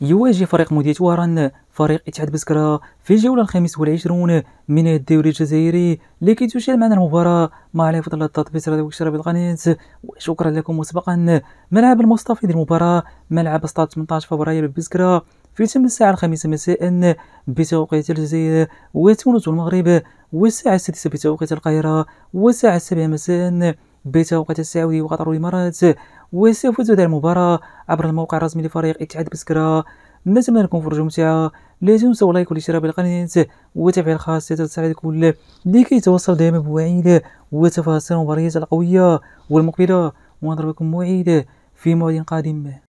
يواجه فريق مودية وهران فريق اتحاد بسكرة في الجولة الخامس والعشرون من الدوري الجزائري لكي تشاهد معنا المباراة مع علي فضل التطبيس راديو وشراب القناة وشكرا لكم مسبقا ملعب المستفيد المباراة ملعب استاد 18 فبراير بسكرة في تم الساعة الخامسة مساء بتوقيت الجزائر وتونس والمغرب والساعة السادسة بتوقيت القاهرة والساعة السابعة مساء بتوقيت السعودي وقطر والإمارات وسوف تبدا المباراة عبر الموقع الرسمي لفريق اتحاد بسكرة نتمنى لكم فرجة ممتعة لا تنسوا لايك والاشتراك بالقناة وتفعيل الخاصية تساعد الكل لكي توصل دائما بوعيد وتفاصيل المباريات القوية والمقبلة ونضرب بكم موعد في موعد قادم